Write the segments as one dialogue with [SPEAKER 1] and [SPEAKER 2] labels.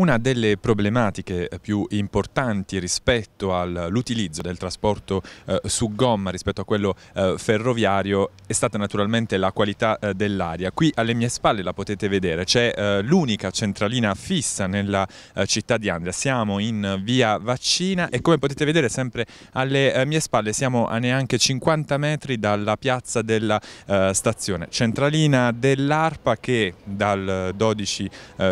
[SPEAKER 1] Una delle problematiche eh, più importanti rispetto all'utilizzo del trasporto eh, su gomma rispetto a quello eh, ferroviario è stata naturalmente la qualità eh, dell'aria. Qui alle mie spalle la potete vedere, c'è eh, l'unica centralina fissa nella eh, città di Andria, siamo in via Vaccina e come potete vedere sempre alle mie spalle siamo a neanche 50 metri dalla piazza della stazione. Centralina dell'ARPA che dal 12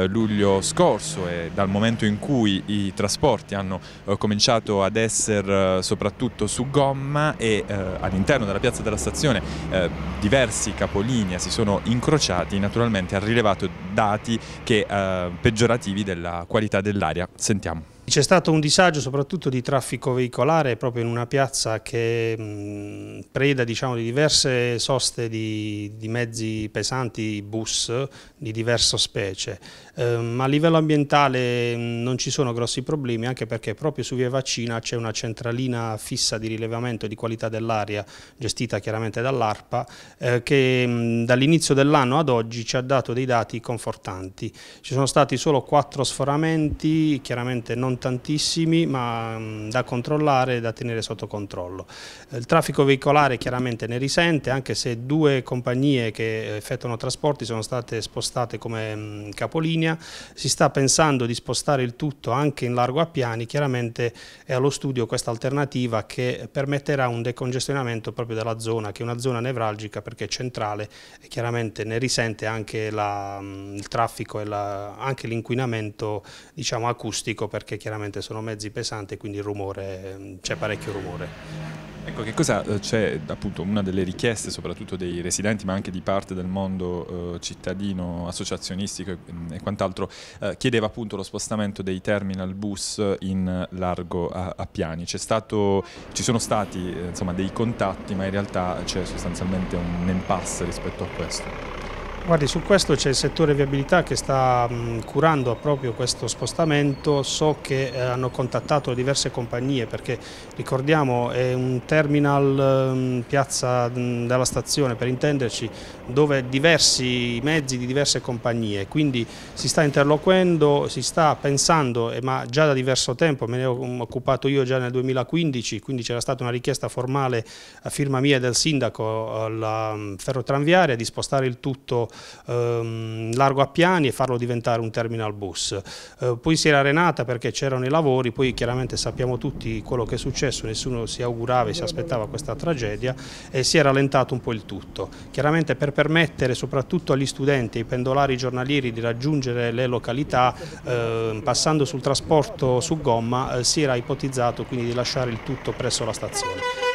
[SPEAKER 1] luglio scorso è dal momento in cui i trasporti hanno eh, cominciato ad essere eh, soprattutto su gomma e eh, all'interno della piazza della stazione eh, diversi capolinea si sono incrociati, naturalmente ha rilevato dati che, peggiorativi della qualità dell'aria. Sentiamo.
[SPEAKER 2] C'è stato un disagio soprattutto di traffico veicolare proprio in una piazza che mh, preda diciamo, di diverse soste di, di, mezzi pesanti, bus di diverso specie, eh, ma a livello ambientale mh, non ci sono grossi problemi anche perché proprio su Via Vaccina c'è una centralina fissa di rilevamento di qualità dell'aria gestita chiaramente dall'ARPA eh, che dall'inizio dell'anno ad oggi ci ha dato dei dati confortanti. Ci sono stati solo quattro sforamenti, chiaramente non tantissimi ma mm, da controllare e da tenere sotto controllo. Il traffico veicolare chiaramente ne risente anche se due compagnie che effettuano trasporti sono state spostate come mm, capolinea, si sta pensando di spostare il tutto anche in largo a piani, chiaramente è allo studio questa alternativa che permetterà un decongestionamento proprio della zona che è una zona nevralgica perché è centrale e chiaramente ne risente anche la, mm, il traffico e la, anche l'inquinamento diciamo, acustico perché chiaramente chiaramente sono mezzi pesanti quindi mm, c'è parecchio rumore. Ecco, che cosa
[SPEAKER 1] eh, c'è appunto una delle richieste soprattutto dei residenti ma anche di parte del mondo eh, cittadino, associazionistico e, mm, e quant'altro, eh, chiedeva appunto lo spostamento dei terminal bus in largo a, a Piani. Stato, ci sono stati eh, insomma, dei contatti ma in realtà c'è sostanzialmente un impasse rispetto a questo.
[SPEAKER 2] Guardi, su questo c'è il settore viabilità che sta mh, curando proprio questo spostamento, so che eh, hanno contattato diverse compagnie perché ricordiamo è un terminal mh, piazza mh, della stazione per intenderci dove diversi mezzi di diverse compagnie, quindi si sta interloquendo, si sta pensando, eh, ma già da diverso tempo, me ne ho occupato io già nel 2015, quindi c'era stata una richiesta formale a firma mia e del sindaco alla eh, ferrotranviaria di spostare il tutto ehm, largo a piani e farlo diventare un terminal bus. Eh, poi si era arenata perché c'erano i lavori, poi chiaramente sappiamo tutti quello che è successo, nessuno si augurava e si aspettava questa tragedia e si è rallentato un po' il tutto. Chiaramente per permettere soprattutto agli studenti, ai pendolari giornalieri di raggiungere le località eh, passando sul trasporto su gomma eh, si era ipotizzato quindi di lasciare il tutto presso la stazione.